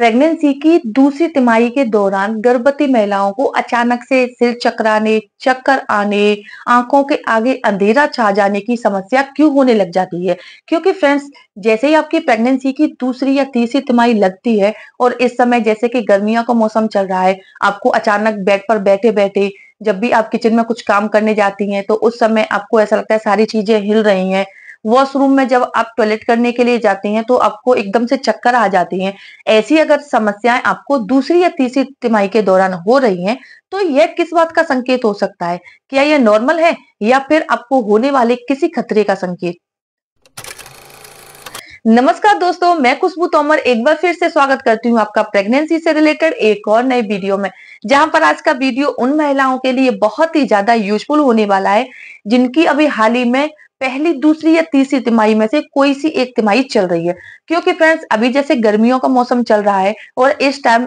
pregnancy की दूसरी तिमाही के दौरान गर्भवती महिलाओं को अचानक से सिर चकराने चक्कर आने आंखों के आगे अंधेरा छा जाने की समस्या क्यों होने लग जाती है क्योंकि फ्रेंड्स जैसे ही आपकी प्रेगनेंसी की दूसरी या तीसरी तिमाही लगती है और इस समय जैसे कि गर्मियों का मौसम चल रहा है आपको अचानक बेड पर बैठे बैठे जब भी आप किचन में कुछ काम करने जाती हैं तो उस समय आपको ऐसा लगता है सारी चीजें हिल रही हैं वॉशरूम में जब आप टॉयलेट करने के लिए जाते हैं तो आपको एकदम से चक्कर आ जाते हैं ऐसी अगर समस्याएं आपको दूसरी या तीसरी तिमाही के दौरान हो रही हैं तो यह किस बात का संकेत हो सकता है क्या यह नॉर्मल है या फिर आपको होने वाले किसी खतरे का संकेत नमस्कार दोस्तों मैं खुशबू तोमर एक बार फिर से स्वागत करती हूँ आपका प्रेगनेंसी से रिलेटेड एक और नए वीडियो में जहां पर आज का वीडियो उन महिलाओं के लिए बहुत ही ज्यादा यूजफुल होने वाला है जिनकी अभी हाल ही में पहली दूसरी या तीसरी तिमाही में से कोई सी एक तिमाही चल रही है क्योंकि फ्रेंड्स अभी जैसे गर्मियों का मौसम चल रहा है और इस टाइम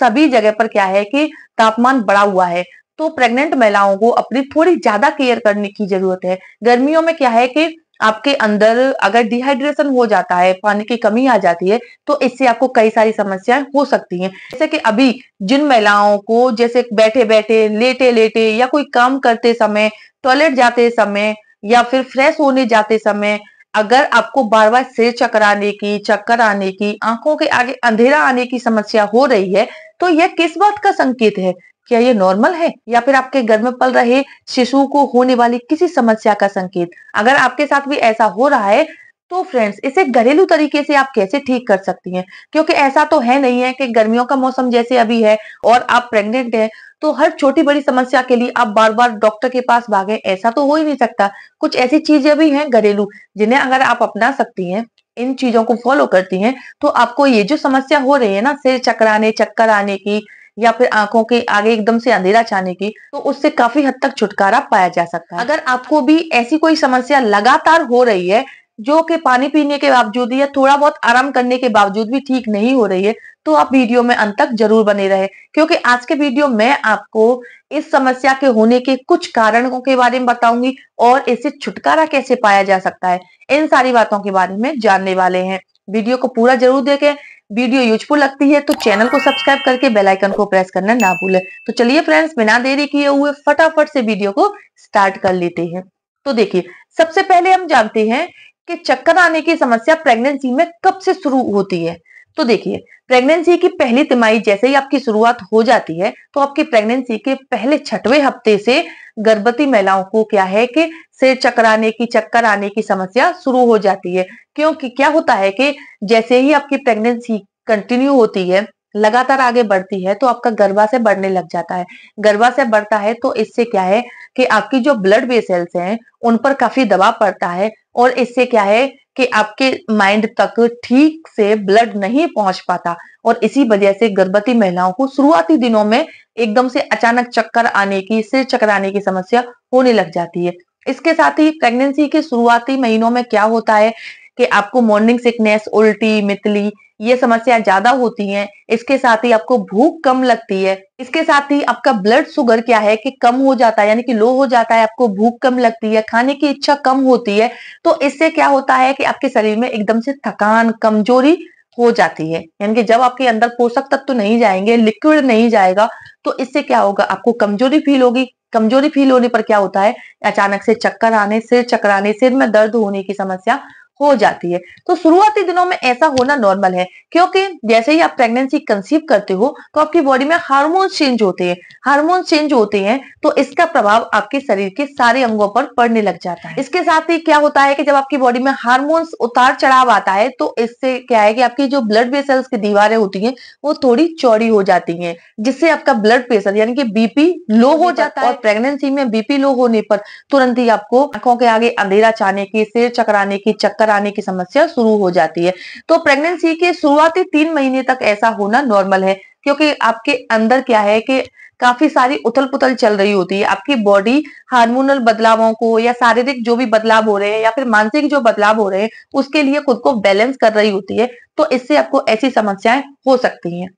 सभी जगह पर क्या है कि तापमान बढ़ा हुआ है तो प्रेग्नेंट महिलाओं को अपनी थोड़ी ज्यादा केयर करने की जरूरत है गर्मियों में क्या है कि आपके अंदर अगर डिहाइड्रेशन हो जाता है पानी की कमी आ जाती है तो इससे आपको कई सारी समस्याएं हो सकती हैं जैसे कि अभी जिन महिलाओं को जैसे बैठे बैठे लेटे लेटे या कोई काम करते समय टॉयलेट जाते समय या फिर फ्रेश होने जाते समय अगर आपको बार बार सिर चकराने की चक्कर आने की आंखों के आगे अंधेरा आने की समस्या हो रही है तो यह किस बात का संकेत है क्या ये नॉर्मल है या फिर आपके घर में पल रहे शिशु को होने वाली किसी समस्या का संकेत अगर आपके साथ भी ऐसा हो रहा है तो फ्रेंड्स इसे घरेलू तरीके से आप कैसे ठीक कर सकती हैं क्योंकि ऐसा तो है नहीं है कि गर्मियों का मौसम जैसे अभी है और आप प्रेग्नेंट हैं तो हर छोटी बड़ी समस्या के लिए आप बार बार डॉक्टर के पास भागे ऐसा तो हो ही नहीं सकता कुछ ऐसी चीजें भी हैं घरेलू जिन्हें अगर आप अपना सकती हैं इन चीजों को फॉलो करती हैं तो आपको ये जो समस्या हो रही है ना सिर चकराने चक्कर आने की या फिर आंखों के आगे एकदम से अंधेरा छाने की तो उससे काफी हद तक छुटकारा पाया जा सकता है अगर आपको भी ऐसी कोई समस्या लगातार हो रही है जो कि पानी पीने के बावजूद या थोड़ा बहुत आराम करने के बावजूद भी ठीक नहीं हो रही है तो आप वीडियो में अंत तक जरूर बने रहे क्योंकि आज के वीडियो में आपको इस समस्या के होने के कुछ कारणों के बारे में बताऊंगी और इसे छुटकारा कैसे पाया जा सकता है इन सारी बातों के बारे में जानने वाले हैं वीडियो को पूरा जरूर देखें वीडियो यूजफुल लगती है तो चैनल को सब्सक्राइब करके बेल आइकन को प्रेस करना ना भूलें तो चलिए फ्रेंड्स बिना देरी किए हुए फटाफट से वीडियो को स्टार्ट कर लेते हैं तो देखिए सबसे पहले हम जानते हैं कि चक्कर आने की समस्या प्रेगनेंसी में कब से शुरू होती है तो देखिए प्रेगनेंसी की पहली तिमाही जैसे ही आपकी शुरुआत हो जाती है तो आपकी प्रेगनेंसी के पहले छठवें हफ्ते से गर्भवती महिलाओं को क्या है कि सिर चकराने की चक्कर आने की समस्या शुरू हो जाती है क्योंकि क्या होता है कि जैसे ही आपकी प्रेगनेंसी कंटिन्यू होती है लगातार आगे बढ़ती है तो आपका गर्भाशय बढ़ने लग जाता है गर्भाशय बढ़ता है तो इससे क्या है कि आपकी जो ब्लड वेसल्स हैं उन पर काफी दबाव पड़ता है और इससे क्या है कि आपके माइंड तक ठीक से ब्लड नहीं पहुंच पाता और इसी वजह से गर्भवती महिलाओं को शुरुआती दिनों में एकदम से अचानक चक्कर आने की सिर आने की समस्या होने लग जाती है इसके साथ ही प्रेगनेंसी के शुरुआती महीनों में क्या होता है कि आपको मॉर्निंग सिकनेस उल्टी मितली ये समस्या ज्यादा होती है इसके साथ ही आपको भूख कम लगती है इसके साथ ही आपका ब्लड शुगर क्या है कि कम हो जाता है यानी कि लो हो जाता है आपको भूख कम लगती है खाने की इच्छा कम होती है तो इससे क्या होता है कि आपके शरीर में एकदम से थकान कमजोरी हो जाती है यानी कि जब आपके अंदर पोषक तत्व तो नहीं जाएंगे लिक्विड नहीं जाएगा तो इससे क्या होगा आपको कमजोरी फील होगी कमजोरी फील होने पर क्या होता है अचानक से चक्कर आने सिर चकराने सिर में दर्द होने की समस्या हो जाती है तो शुरुआती दिनों में ऐसा होना नॉर्मल है क्योंकि जैसे ही आप प्रेगनेंसी कंसीव करते हो तो आपकी बॉडी में हार्मोन चेंज होते हैं हार्मोन चेंज होते हैं तो इसका प्रभाव आपके शरीर के सारे अंगों पर पड़ने लग जाता है इसके साथ ही क्या होता है कि जब आपकी बॉडी में हार्मोन्स उतार चढ़ाव आता है तो इससे क्या है कि आपकी जो ब्लड वेसल्स की दीवारें होती हैं वो थोड़ी चौड़ी हो जाती हैं जिससे आपका ब्लड प्रेशर यानी कि बीपी लो हो जाता है और प्रेगनेंसी में बीपी लो होने पर तुरंत ही आपको आंखों के आगे अंधेरा चाने की सिर चकराने की चक्कर चक्कर आने की समस्या शुरू हो जाती है तो प्रेगनेंसी के शुरुआती तीन महीने तक ऐसा होना नॉर्मल है क्योंकि आपके अंदर क्या है कि काफी सारी उथल पुथल चल रही होती है आपकी बॉडी हार्मोनल बदलावों को या शारीरिक जो भी बदलाव हो रहे हैं या फिर मानसिक जो बदलाव हो रहे हैं उसके लिए खुद को बैलेंस कर रही होती है तो इससे आपको ऐसी समस्याएं हो सकती हैं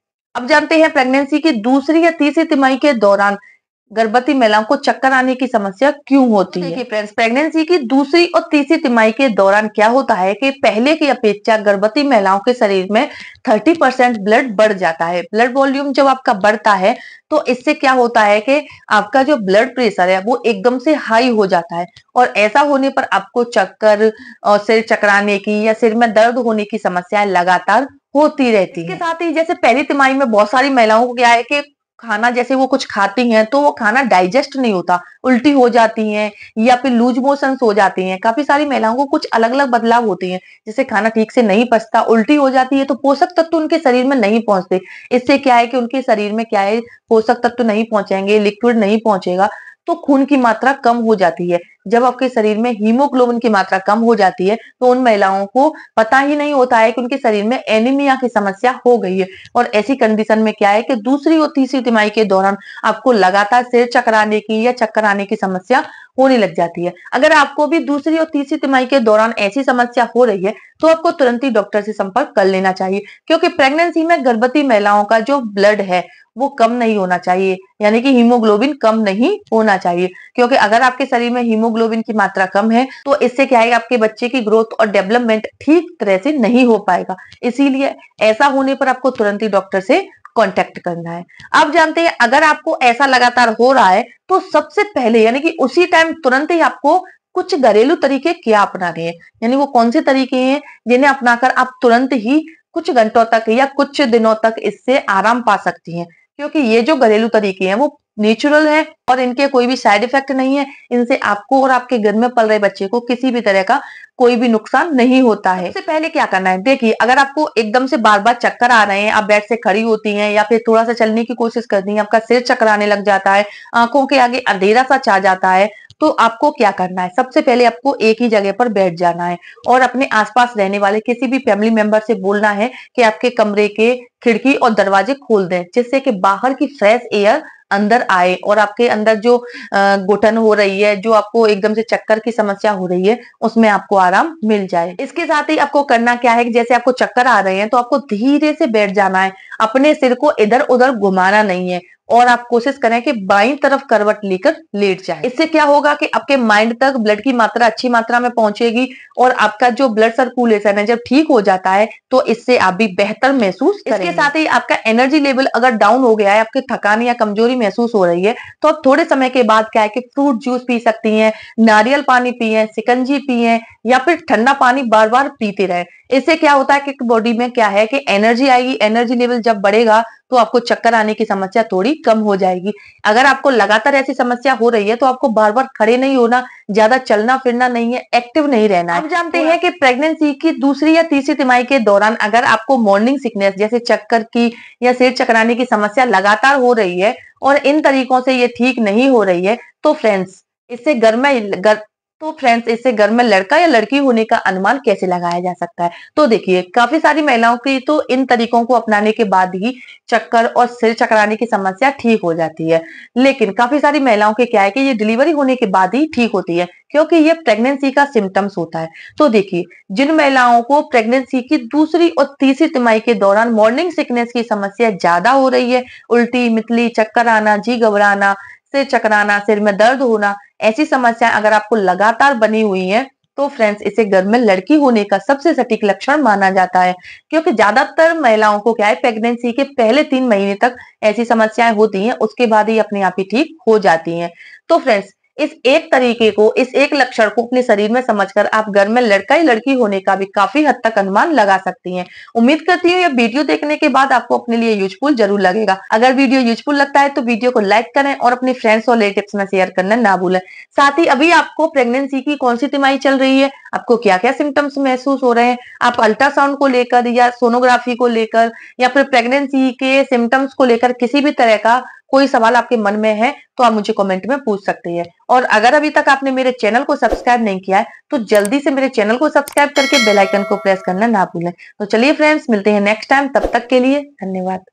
अब जानते हैं प्रेगनेंसी की दूसरी या तीसरी तिमाही के दौरान गर्भवती महिलाओं को चक्कर आने की समस्या क्यों होती है फ्रेंड्स प्रेगनेंसी की दूसरी और तीसरी तिमाही के दौरान क्या होता है कि पहले की अपेक्षा गर्भवती महिलाओं के शरीर में 30 परसेंट ब्लड बढ़ जाता है ब्लड वॉल्यूम जब आपका बढ़ता है तो इससे क्या होता है कि आपका जो ब्लड प्रेशर है वो एकदम से हाई हो जाता है और ऐसा होने पर आपको चक्कर और सिर चकराने की या सिर में दर्द होने की समस्या लगातार होती रहती है साथ ही जैसे पहली तिमाही में बहुत सारी महिलाओं को क्या है कि खाना जैसे वो कुछ खाती हैं तो वो खाना डाइजेस्ट नहीं होता उल्टी हो जाती हैं या फिर लूज मोशन हो जाती हैं काफी सारी महिलाओं को कुछ अलग अलग बदलाव होते हैं जैसे खाना ठीक से नहीं पचता उल्टी हो जाती है तो पोषक तत्व उनके शरीर में नहीं पहुंचते इससे क्या है कि उनके शरीर में क्या है पोषक तत्व नहीं पहुंचेंगे लिक्विड नहीं पहुंचेगा तो खून की मात्रा कम हो जाती है जब आपके शरीर में हीमोग्लोबिन की मात्रा कम हो जाती है तो उन महिलाओं को पता ही नहीं होता है कि उनके शरीर में एनीमिया की समस्या हो गई है और ऐसी कंडीशन में क्या है कि दूसरी और तीसरी तिमाही के दौरान आपको लगातार सिर चकराने की या चक्कर आने की समस्या होने लग जाती है अगर आपको भी दूसरी और तीसरी तिमाही के दौरान ऐसी समस्या हो रही है तो आपको तुरंत ही डॉक्टर से संपर्क कर लेना चाहिए क्योंकि प्रेगनेंसी में गर्भवती महिलाओं का जो ब्लड है वो कम नहीं होना चाहिए यानी कि हीमोग्लोबिन कम नहीं होना चाहिए क्योंकि अगर आपके शरीर में हीमोग्लोबिन की मात्रा कम है तो इससे क्या है आपके बच्चे की ग्रोथ और डेवलपमेंट ठीक तरह से नहीं हो पाएगा इसीलिए ऐसा होने पर आपको तुरंत ही डॉक्टर से कांटेक्ट करना है अब जानते हैं अगर आपको ऐसा लगातार हो रहा है तो सबसे पहले यानी कि उसी टाइम तुरंत ही आपको कुछ घरेलू तरीके क्या अपना रहे हैं यानी वो कौन से तरीके हैं जिन्हें अपनाकर आप तुरंत ही कुछ घंटों तक या कुछ दिनों तक इससे आराम पा सकती हैं क्योंकि ये जो घरेलू तरीके हैं वो नेचुरल है और इनके कोई भी साइड इफेक्ट नहीं है इनसे आपको और आपके घर में पल रहे बच्चे को किसी भी तरह का कोई भी नुकसान नहीं होता है सबसे पहले क्या करना है देखिए अगर आपको एकदम से बार बार चक्कर आ रहे हैं आप बेड से खड़ी होती हैं या फिर थोड़ा सा चलने की कोशिश करती है आपका सिर चकराने लग जाता है आंखों के आगे अंधेरा सा छा जाता है तो आपको क्या करना है सबसे पहले आपको एक ही जगह पर बैठ जाना है और अपने आसपास रहने वाले किसी भी फैमिली मेंबर से बोलना है कि आपके कमरे के खिड़की और दरवाजे खोल दें जिससे कि बाहर की फ्रेश एयर अंदर आए और आपके अंदर जो घुटन हो रही है जो आपको एकदम से चक्कर की समस्या हो रही है उसमें आपको आराम मिल जाए इसके साथ ही आपको करना क्या है जैसे आपको चक्कर आ रहे हैं तो आपको धीरे से बैठ जाना है अपने सिर को इधर उधर घुमाना नहीं है और आप कोशिश करें कि बाई तरफ करवट लेकर लेट जाए इससे क्या होगा कि आपके माइंड तक ब्लड की मात्रा अच्छी मात्रा में पहुंचेगी और आपका जो ब्लड सर्कुलेशन है जब ठीक हो जाता है तो इससे आप भी बेहतर महसूस इसके साथ ही आपका एनर्जी लेवल अगर डाउन हो गया है आपकी थकान या कमजोरी महसूस हो रही है तो आप थोड़े समय के बाद क्या है कि फ्रूट जूस पी सकती है नारियल पानी पिए सिकंजी पिए या फिर ठंडा पानी बार बार पीते रहे इससे क्या होता है कि बॉडी में क्या है कि एनर्जी आएगी एनर्जी लेवल जब बढ़ेगा तो आपको चक्कर आने की समस्या थोड़ी कम हो जाएगी अगर आपको लगातार ऐसी समस्या हो रही है तो आपको बार बार खड़े नहीं होना ज्यादा चलना फिरना नहीं है एक्टिव नहीं रहना हम आप जानते हैं कि प्रेगनेंसी की दूसरी या तीसरी तिमाही के दौरान अगर आपको मॉर्निंग सिकनेस जैसे चक्कर की या सिर चकराने की समस्या लगातार हो रही है और इन तरीकों से ये ठीक नहीं हो रही है तो फ्रेंड्स इससे गर्मा गर, तो फ्रेंड्स इससे घर में लड़का या लड़की होने का अनुमान कैसे लगाया जा सकता है तो देखिए काफी सारी महिलाओं की तो इन तरीकों को अपनाने के बाद ही चक्कर और सिर चकराने की समस्या ठीक हो जाती है लेकिन काफी सारी महिलाओं के क्या है कि ये डिलीवरी होने के बाद ही ठीक होती है क्योंकि ये प्रेगनेंसी का सिम्टम्स होता है तो देखिए जिन महिलाओं को प्रेगनेंसी की दूसरी और तीसरी तिमाही के दौरान मॉर्निंग सिकनेस की समस्या ज्यादा हो रही है उल्टी मितली चक्कर आना जी घबराना सिर चकराना सिर में दर्द होना ऐसी समस्या अगर आपको लगातार बनी हुई है तो फ्रेंड्स इसे घर में लड़की होने का सबसे सटीक लक्षण माना जाता है क्योंकि ज्यादातर महिलाओं को क्या है प्रेगनेंसी के पहले तीन महीने तक ऐसी समस्याएं होती हैं उसके बाद ही अपने आप ही ठीक हो जाती हैं तो फ्रेंड्स इस एक तरीके को इस एक लक्षण को अपने शरीर में समझकर आप घर में लड़का या लड़की होने का भी काफी हद तक अनुमान लगा सकती हैं उम्मीद करती हूँ यह वीडियो देखने के बाद आपको अपने लिए यूजफुल जरूर लगेगा अगर वीडियो यूजफुल लगता है तो वीडियो को लाइक करें और अपने फ्रेंड्स और रिलेटिव में शेयर करना ना भूलें साथ ही अभी आपको प्रेगनेंसी की कौन सी तिमाही चल रही है आपको क्या क्या सिम्टम्स महसूस हो रहे हैं आप अल्ट्रासाउंड को लेकर या सोनोग्राफी को लेकर या फिर प्रेगनेंसी के सिम्टम्स को लेकर किसी भी तरह का कोई सवाल आपके मन में है तो आप मुझे कमेंट में पूछ सकते हैं और अगर अभी तक आपने मेरे चैनल को सब्सक्राइब नहीं किया है तो जल्दी से मेरे चैनल को सब्सक्राइब करके बेलाइकन को प्रेस करना ना भूलें तो चलिए फ्रेंड्स मिलते हैं नेक्स्ट टाइम तब तक के लिए धन्यवाद